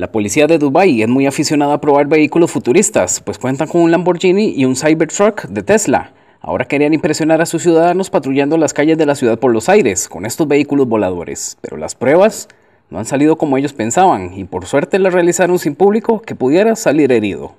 La policía de Dubai es muy aficionada a probar vehículos futuristas, pues cuentan con un Lamborghini y un Cybertruck de Tesla. Ahora querían impresionar a sus ciudadanos patrullando las calles de la ciudad por los aires con estos vehículos voladores, pero las pruebas no han salido como ellos pensaban y por suerte las realizaron sin público que pudiera salir herido.